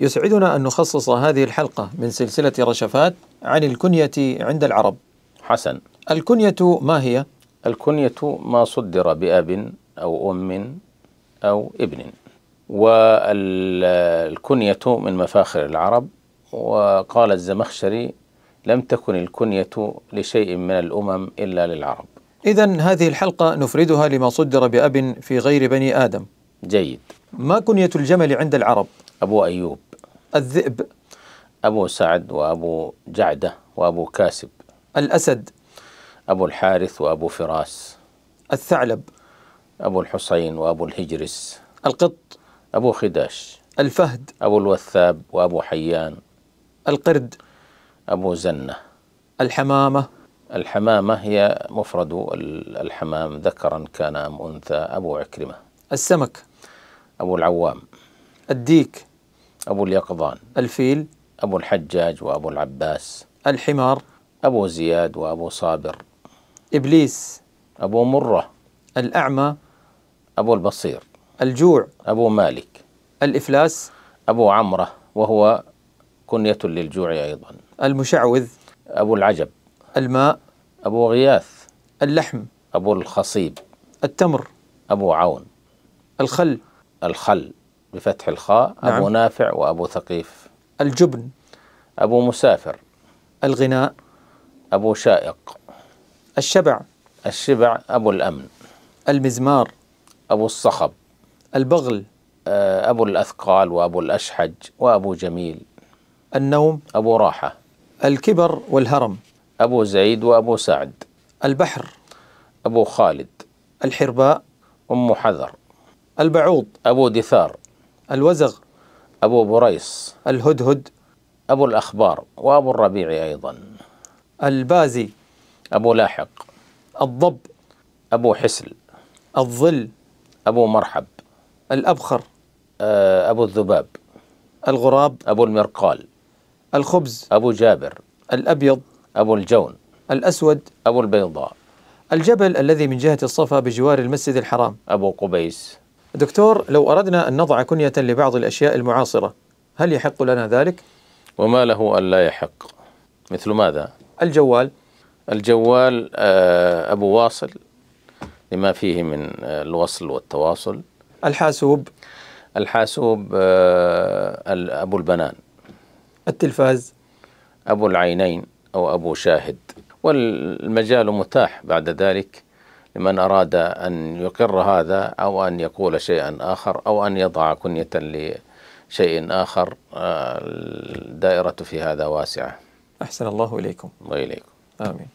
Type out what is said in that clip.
يسعدنا أن نخصص هذه الحلقة من سلسلة رشفات عن الكنية عند العرب حسن الكنية ما هي؟ الكنية ما صدر بأب أو أم أو ابن والكنية من مفاخر العرب وقال الزمخشري لم تكن الكنية لشيء من الأمم إلا للعرب إذا هذه الحلقة نفردها لما صدر بأب في غير بني آدم جيد ما كنية الجمل عند العرب؟ أبو أيوب الذئب أبو سعد وأبو جعدة وأبو كاسب الأسد أبو الحارث وأبو فراس الثعلب أبو الحسين وأبو الهجرس القط أبو خداش الفهد أبو الوثاب وأبو حيان القرد أبو زنة الحمامة الحمامة هي مفرد الحمام ذكرا كان أم أنثى أبو عكرمة السمك أبو العوام الديك أبو اليقظان الفيل أبو الحجاج وأبو العباس الحمار أبو زياد وأبو صابر إبليس أبو مرة الأعمى أبو البصير الجوع أبو مالك الإفلاس أبو عمرة وهو كنية للجوع أيضا المشعوذ أبو العجب الماء أبو غياث اللحم أبو الخصيب التمر أبو عون الخل الخل بفتح الخاء نعم. أبو نافع وأبو ثقيف الجبن أبو مسافر الغناء أبو شائق الشبع الشبع أبو الأمن المزمار أبو الصخب البغل آه، أبو الأثقال وأبو الأشحج وأبو جميل النوم أبو راحة الكبر والهرم أبو زيد وأبو سعد البحر أبو خالد الحرباء أم حذر البعوض أبو دثار الوزغ أبو بريص الهدهد أبو الأخبار وأبو الربيع أيضا البازي أبو لاحق الضب أبو حسل الظل أبو مرحب الأبخر آه، أبو الذباب الغراب أبو المرقال الخبز أبو جابر الأبيض أبو الجون الأسود أبو البيضاء الجبل الذي من جهة الصفا بجوار المسجد الحرام أبو قبيس دكتور لو أردنا أن نضع كنية لبعض الأشياء المعاصرة هل يحق لنا ذلك؟ وما له أن لا يحق مثل ماذا؟ الجوال الجوال آه، أبو واصل لما فيه من آه، الوصل والتواصل الحاسوب الحاسوب آه، أبو البنان التلفاز أبو العينين أو أبو شاهد والمجال متاح بعد ذلك لمن أراد أن يقر هذا أو أن يقول شيئا آخر أو أن يضع كنية لشيء آخر آه، الدائرة في هذا واسعة أحسن الله إليكم وإليكم آمين